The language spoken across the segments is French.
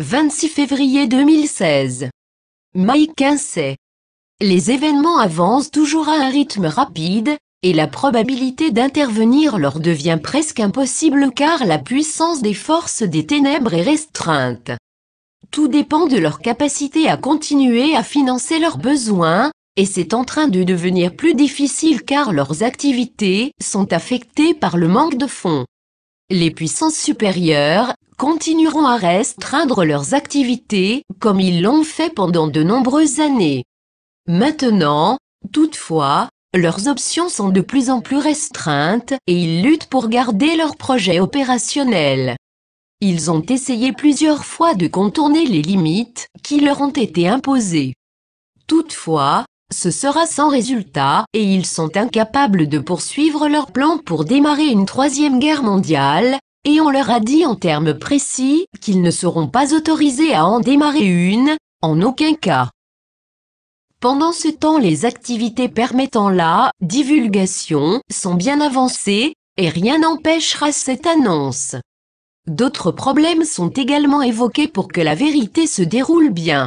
26 février 2016. Mike Quincey. Les événements avancent toujours à un rythme rapide, et la probabilité d'intervenir leur devient presque impossible car la puissance des forces des ténèbres est restreinte. Tout dépend de leur capacité à continuer à financer leurs besoins, et c'est en train de devenir plus difficile car leurs activités sont affectées par le manque de fonds. Les puissances supérieures, continueront à restreindre leurs activités, comme ils l'ont fait pendant de nombreuses années. Maintenant, toutefois, leurs options sont de plus en plus restreintes et ils luttent pour garder leurs projets opérationnels. Ils ont essayé plusieurs fois de contourner les limites qui leur ont été imposées. Toutefois, ce sera sans résultat et ils sont incapables de poursuivre leur plan pour démarrer une troisième guerre mondiale et on leur a dit en termes précis qu'ils ne seront pas autorisés à en démarrer une, en aucun cas. Pendant ce temps, les activités permettant la divulgation sont bien avancées et rien n'empêchera cette annonce. D'autres problèmes sont également évoqués pour que la vérité se déroule bien.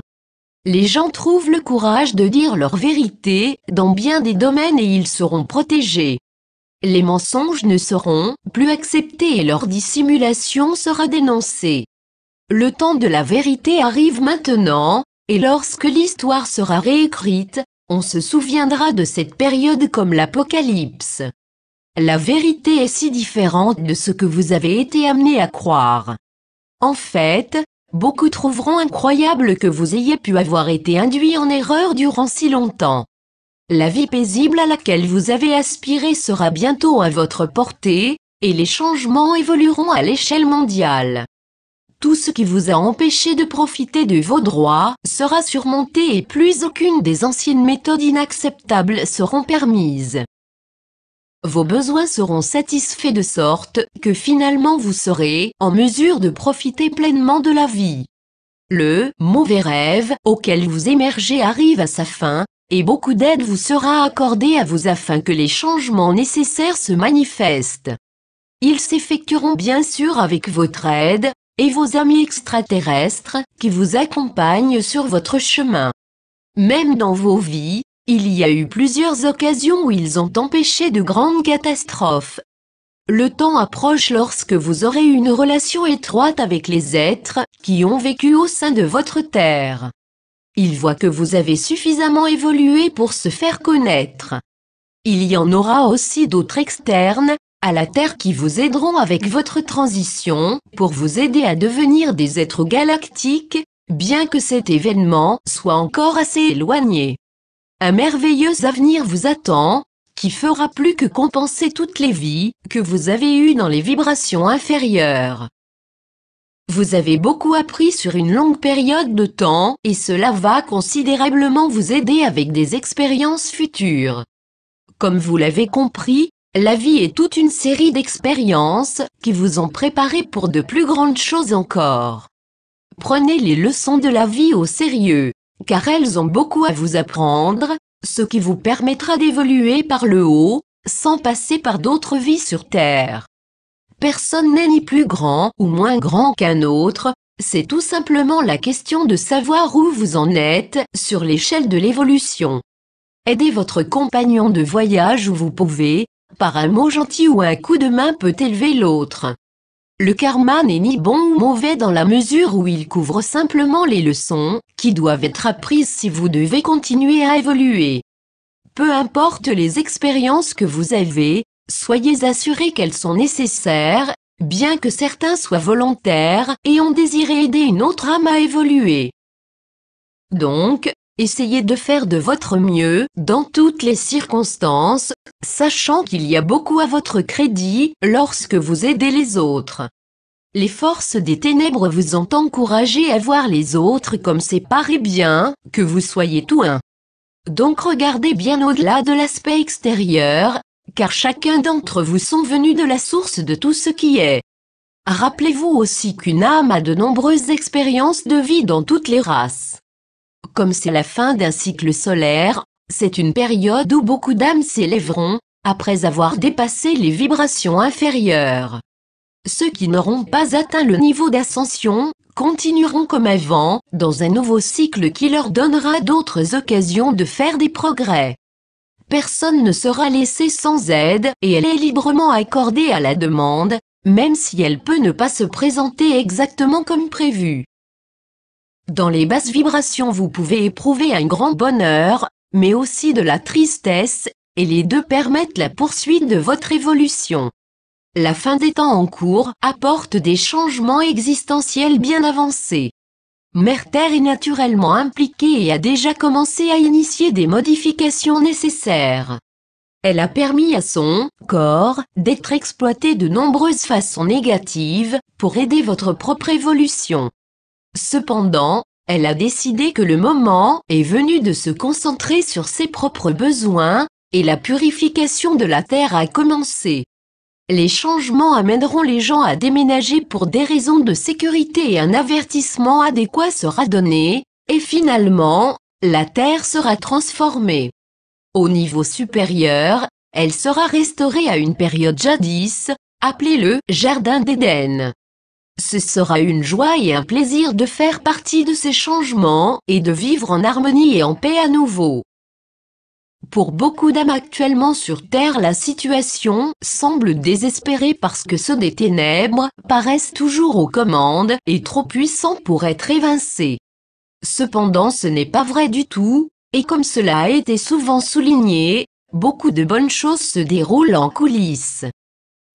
Les gens trouvent le courage de dire leur vérité dans bien des domaines et ils seront protégés les mensonges ne seront plus acceptés et leur dissimulation sera dénoncée. Le temps de la vérité arrive maintenant, et lorsque l'histoire sera réécrite, on se souviendra de cette période comme l'Apocalypse. La vérité est si différente de ce que vous avez été amené à croire. En fait, beaucoup trouveront incroyable que vous ayez pu avoir été induit en erreur durant si longtemps. La vie paisible à laquelle vous avez aspiré sera bientôt à votre portée, et les changements évolueront à l'échelle mondiale. Tout ce qui vous a empêché de profiter de vos droits sera surmonté et plus aucune des anciennes méthodes inacceptables seront permises. Vos besoins seront satisfaits de sorte que finalement vous serez en mesure de profiter pleinement de la vie. Le mauvais rêve auquel vous émergez arrive à sa fin, et beaucoup d'aide vous sera accordée à vous afin que les changements nécessaires se manifestent. Ils s'effectueront bien sûr avec votre aide et vos amis extraterrestres qui vous accompagnent sur votre chemin. Même dans vos vies, il y a eu plusieurs occasions où ils ont empêché de grandes catastrophes. Le temps approche lorsque vous aurez une relation étroite avec les êtres qui ont vécu au sein de votre terre. Il voit que vous avez suffisamment évolué pour se faire connaître. Il y en aura aussi d'autres externes, à la Terre qui vous aideront avec votre transition, pour vous aider à devenir des êtres galactiques, bien que cet événement soit encore assez éloigné. Un merveilleux avenir vous attend, qui fera plus que compenser toutes les vies que vous avez eues dans les vibrations inférieures. Vous avez beaucoup appris sur une longue période de temps et cela va considérablement vous aider avec des expériences futures. Comme vous l'avez compris, la vie est toute une série d'expériences qui vous ont préparé pour de plus grandes choses encore. Prenez les leçons de la vie au sérieux, car elles ont beaucoup à vous apprendre, ce qui vous permettra d'évoluer par le haut, sans passer par d'autres vies sur Terre. Personne n'est ni plus grand ou moins grand qu'un autre, c'est tout simplement la question de savoir où vous en êtes sur l'échelle de l'évolution. Aidez votre compagnon de voyage où vous pouvez, par un mot gentil ou un coup de main peut élever l'autre. Le karma n'est ni bon ou mauvais dans la mesure où il couvre simplement les leçons qui doivent être apprises si vous devez continuer à évoluer. Peu importe les expériences que vous avez, Soyez assurés qu'elles sont nécessaires, bien que certains soient volontaires et ont désiré aider une autre âme à évoluer. Donc, essayez de faire de votre mieux, dans toutes les circonstances, sachant qu'il y a beaucoup à votre crédit lorsque vous aidez les autres. Les forces des ténèbres vous ont encouragé à voir les autres comme séparés bien, que vous soyez tout un. Donc regardez bien au-delà de l'aspect extérieur, car chacun d'entre vous sont venus de la source de tout ce qui est. Rappelez-vous aussi qu'une âme a de nombreuses expériences de vie dans toutes les races. Comme c'est la fin d'un cycle solaire, c'est une période où beaucoup d'âmes s'élèveront, après avoir dépassé les vibrations inférieures. Ceux qui n'auront pas atteint le niveau d'ascension continueront comme avant, dans un nouveau cycle qui leur donnera d'autres occasions de faire des progrès personne ne sera laissé sans aide et elle est librement accordée à la demande, même si elle peut ne pas se présenter exactement comme prévu. Dans les basses vibrations vous pouvez éprouver un grand bonheur, mais aussi de la tristesse, et les deux permettent la poursuite de votre évolution. La fin des temps en cours apporte des changements existentiels bien avancés. Mère Terre est naturellement impliquée et a déjà commencé à initier des modifications nécessaires. Elle a permis à son corps d'être exploité de nombreuses façons négatives pour aider votre propre évolution. Cependant, elle a décidé que le moment est venu de se concentrer sur ses propres besoins, et la purification de la Terre a commencé. Les changements amèneront les gens à déménager pour des raisons de sécurité et un avertissement adéquat sera donné, et finalement, la Terre sera transformée. Au niveau supérieur, elle sera restaurée à une période jadis, appelée le Jardin d'Éden. Ce sera une joie et un plaisir de faire partie de ces changements et de vivre en harmonie et en paix à nouveau. Pour beaucoup d'âmes actuellement sur Terre, la situation semble désespérée parce que ceux des ténèbres paraissent toujours aux commandes et trop puissants pour être évincés. Cependant ce n'est pas vrai du tout, et comme cela a été souvent souligné, beaucoup de bonnes choses se déroulent en coulisses.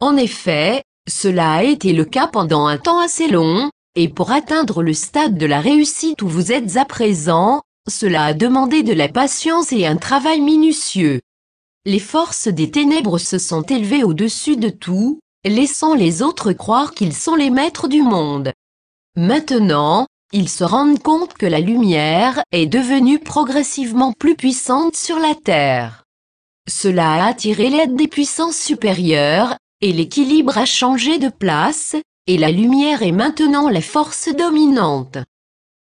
En effet, cela a été le cas pendant un temps assez long, et pour atteindre le stade de la réussite où vous êtes à présent, cela a demandé de la patience et un travail minutieux. Les forces des ténèbres se sont élevées au-dessus de tout, laissant les autres croire qu'ils sont les maîtres du monde. Maintenant, ils se rendent compte que la lumière est devenue progressivement plus puissante sur la Terre. Cela a attiré l'aide des puissances supérieures, et l'équilibre a changé de place, et la lumière est maintenant la force dominante.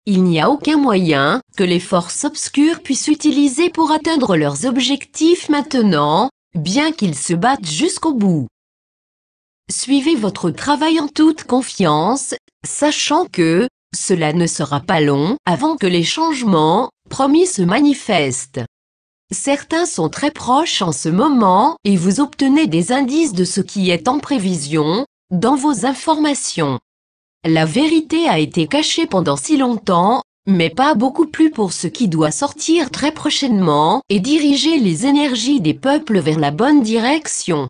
Il n'y a aucun moyen que les forces obscures puissent utiliser pour atteindre leurs objectifs maintenant, bien qu'ils se battent jusqu'au bout. Suivez votre travail en toute confiance, sachant que cela ne sera pas long avant que les changements promis se manifestent. Certains sont très proches en ce moment et vous obtenez des indices de ce qui est en prévision dans vos informations. La vérité a été cachée pendant si longtemps, mais pas beaucoup plus pour ce qui doit sortir très prochainement et diriger les énergies des peuples vers la bonne direction.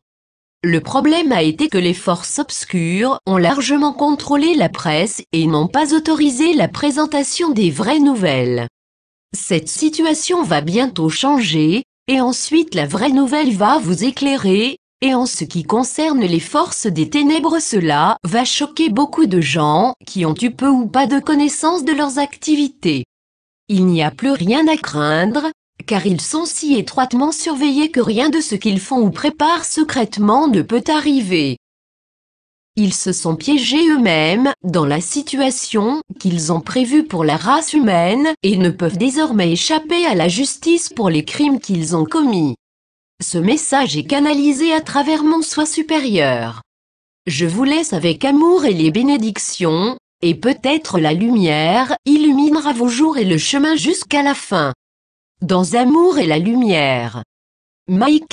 Le problème a été que les forces obscures ont largement contrôlé la presse et n'ont pas autorisé la présentation des vraies nouvelles. Cette situation va bientôt changer, et ensuite la vraie nouvelle va vous éclairer et en ce qui concerne les forces des ténèbres, cela va choquer beaucoup de gens qui ont eu peu ou pas de connaissance de leurs activités. Il n'y a plus rien à craindre, car ils sont si étroitement surveillés que rien de ce qu'ils font ou préparent secrètement ne peut arriver. Ils se sont piégés eux-mêmes dans la situation qu'ils ont prévue pour la race humaine et ne peuvent désormais échapper à la justice pour les crimes qu'ils ont commis. Ce message est canalisé à travers mon soi supérieur. Je vous laisse avec amour et les bénédictions, et peut-être la lumière illuminera vos jours et le chemin jusqu'à la fin. Dans Amour et la lumière. Mike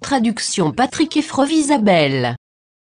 Traduction Patrick Isabelle.